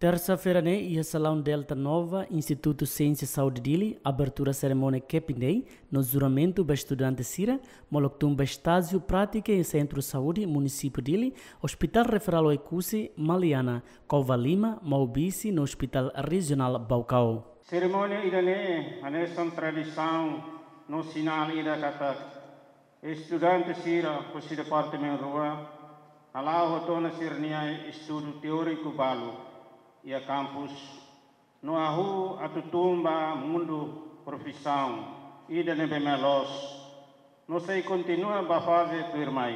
Terça-feira, né, e a Salão é Delta Nova, Instituto Ciência e Saúde Dili, abertura cerimônia Capin Day, no juramento da estudante Cira, Moloctum Estásio Prática em Centro Saúde, Município Dili, Hospital Referal Oicuse, Maliana, Cova Lima, Maubice, no Hospital Regional Baucau. Cerimônia Idané, a nossa tradição, no sinal Ida Catar. Tá, tá. estudante Cira, o departamento rua, alá o tona Cirnia, estudo teórico balo ia campus no ahu atutumba mundo profissão e de bemelos não sei continua a fazer tu irmã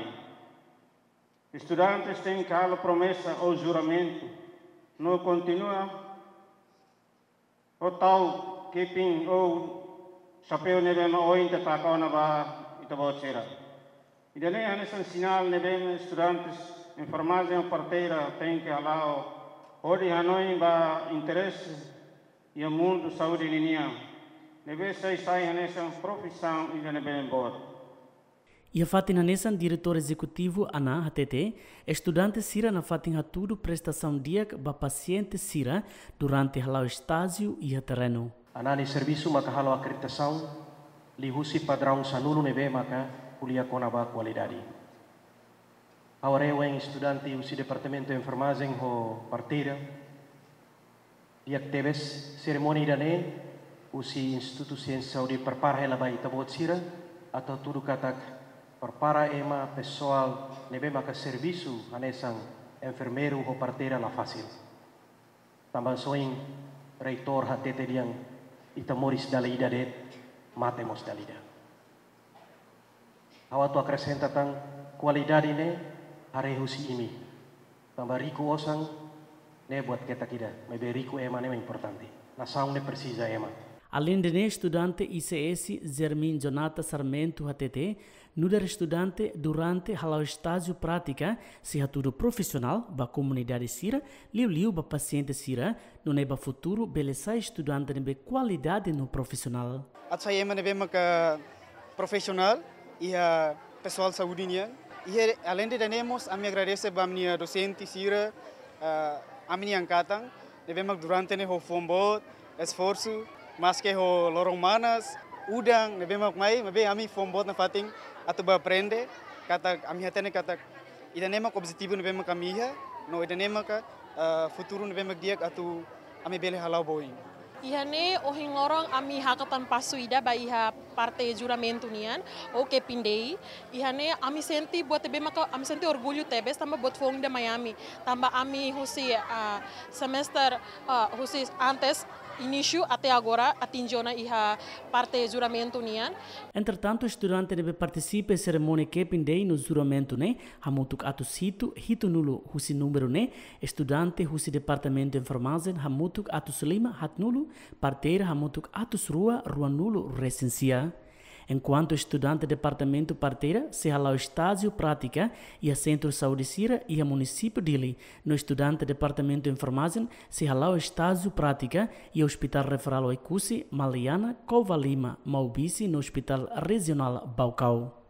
estudantes têm cala promessa ou juramento não continua o tal keeping ou chapéu o ma ou inte takau na ba itabocera então e daí é um sinal nebe estudantes informação parteira tem que alau Hoje interesse e o mundo saúde linha. Deve ser sair nessa profissão e já bem embora. E a Fatina Nessan, diretor executivo ANA HTT, estudante Sira na Fatina tudo prestação dia para paciente Sira durante o estágio e o terreno. ANA de serviço macahalo acreditação, lihusi padrão sanulo nebe maca, pulia conaba qualidade. yang estudanti usi departamento informasen ho partida di actives seremoni e usi institusi yang saudi perparhe labai tabot sira atau turu katak perpara ema pessoal nebe maka servisu anesang enfermeiro ho partida la fasil tambah soing reitor hatete diang itamoris dalida det matemos dalida Hawa tua crescenta tang kualidad ini, hare husi imi. Tambarico osang, né, buat kita kida, meberico é mane importante. Nação ne precisa é Além de né, estudante ICS Zermin Jonata Sarmento HTT, nudar estudante durante halau estágio prática, se hatudo profissional ba comunidade sira, liu liu ba paciente sira, no neba futuro beleza estudante nebe qualidade no profissional. Atsa yema nebe maka profissional e a pessoal saúde nian, Hier, além de tenemos, a minha agradecer para minha docente Cira, eh, a minha encatan, devemos durante o fombo, esforço, mas que ho lorong manas, udang, devemos mai, mas a minha fombo na fatin, a tu aprende, kata a minha tene kata, e tenemos objetivo devemos caminhar, no e tenemos eh, futuro devemos dia a tu a minha bela halau boing. Iya ihane ohin lorong ami hakatan pasuida ba iha parte juramento nian o que pindei iya ihane ami senti buat tebe maka ami senti orgulho tebe tambah buat fong de Miami tambah ami husi ah, semester uh, husi antes início até agora atingiu a parte do juramento nian. Entretanto, estudante deve participar da cerimônia que pendei no juramento né, a mutuk ato hito nulo husi número né, estudante husi departamento de informação a mutuk ato lima hat nulo, parteira a mutuk ato rua rua nulo recensia. Enquanto estudante, departamento parteira, se lá o estágio prática e a centro saúde e a município dele. No estudante, departamento informação, se lá o estágio prática e o hospital referal Oicusi, Maliana, Cova Lima, no hospital regional Baucau.